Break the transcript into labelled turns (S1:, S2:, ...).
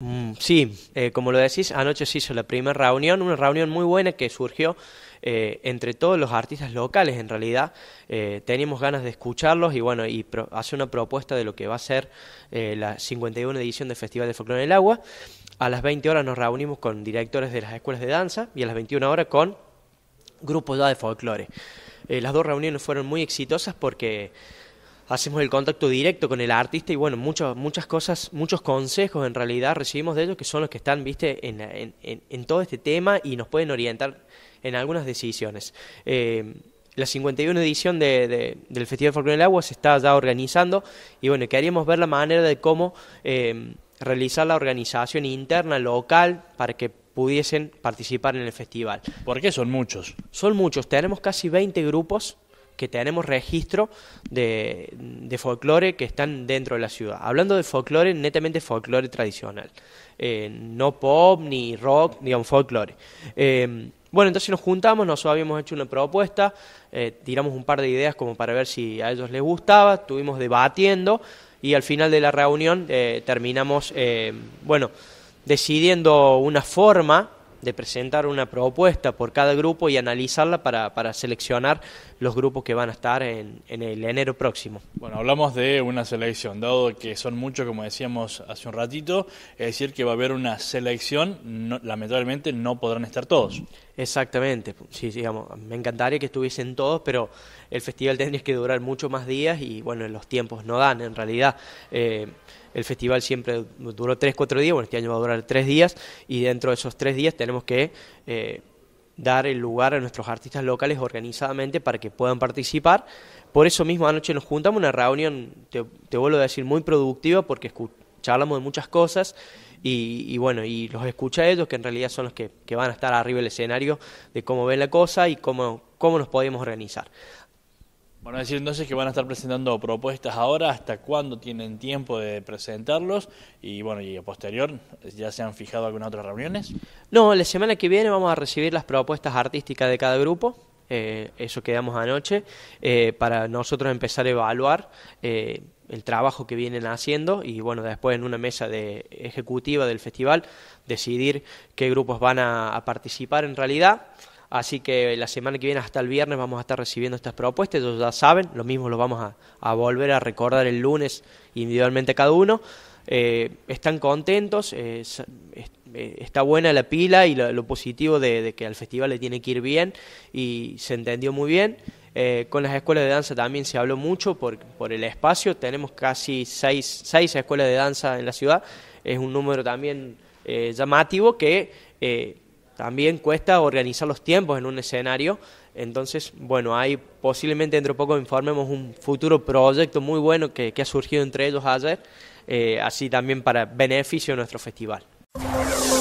S1: Mm, sí, eh, como lo decís, anoche se hizo la primera reunión, una reunión muy buena que surgió eh, entre todos los artistas locales. En realidad, eh, teníamos ganas de escucharlos y bueno, y hace una propuesta de lo que va a ser la 51 edición del Festival de Folclore en el Agua. A las 20 horas nos reunimos con directores de las escuelas de danza y a las 21 horas con grupos de folclore. las dos reuniones fueron muy exitosas porque hacemos el contacto directo con el artista y bueno, muchas, muchas cosas, muchos consejos en realidad recibimos de ellos que son los que están, viste, en, todo este tema y nos pueden orientar en algunas decisiones. Eh, la 51 edición del Festival Falcón del Agua se está ya organizando y bueno, queríamos ver la manera de cómo eh, realizar la organización interna, local, para que pudiesen participar en el festival. ¿Por qué son muchos? Son muchos, tenemos casi 20 grupos que tenemos registro de, de folclore que están dentro de la ciudad. Hablando de folclore, netamente folclore tradicional, eh, no pop ni rock, digamos folclore. Em, bueno, entonces nos juntamos, nosotros habíamos hecho una propuesta, eh, tiramos un par de ideas como para ver si a ellos les gustaba, estuvimos debatiendo y al final de la reunión eh, terminamos, bueno, decidiendo una forma de presentar una propuesta por cada grupo y analizarla para, seleccionar los grupos que van a estar en, el enero próximo.
S2: Bueno, hablamos de una selección, dado que son muchos, como decíamos hace un ratito, es decir, que va a haber una selección, lamentablemente no podrán estar todos. Exactamente, sí,
S1: digamos, me encantaría que estuviesen todos, pero el festival tendría que durar mucho más días y bueno, los tiempos no dan en realidad. Eh, el festival siempre duró tres, cuatro días, bueno, este año va a durar tres días y dentro de esos tres días tenemos que eh, dar el lugar a nuestros artistas locales organizadamente para que puedan participar. Por eso mismo anoche nos juntamos una reunión, te, te vuelvo a decir, muy productiva porque charlamos de muchas cosas. Y, bueno, y los escucha ellos, que en realidad son los que, van a estar arriba del escenario, de cómo ven la cosa y cómo, cómo nos podemos organizar. Bueno, decir entonces que van a estar presentando
S2: propuestas ahora, hasta cuándo tienen tiempo de presentarlos y bueno, y posterior, ¿ya se han fijado algunas otras reuniones?
S1: No, la semana que viene vamos a recibir las propuestas artísticas de cada grupo, eh, eso quedamos anoche, eh, para nosotros empezar a evaluar eh, el trabajo que vienen haciendo y bueno, después en una mesa de ejecutiva del festival decidir qué grupos van a, participar en realidad. Así que la semana que viene hasta el viernes vamos a estar recibiendo estas propuestas, ellos ya saben, lo mismo lo vamos a, volver a recordar el lunes individualmente cada uno. Eh, están contentos, eh, está buena la pila y lo, positivo de, que al festival le tiene que ir bien y se entendió muy bien. Eh, con las escuelas de danza también se habló mucho por, por el espacio, tenemos casi seis, seis, escuelas de danza en la ciudad, es un número también eh, llamativo que también cuesta organizar los tiempos en un escenario. Entonces, bueno, hay posiblemente dentro de poco informemos un futuro proyecto muy bueno que, ha surgido entre ellos ayer, así también para beneficio de nuestro festival. Thank you.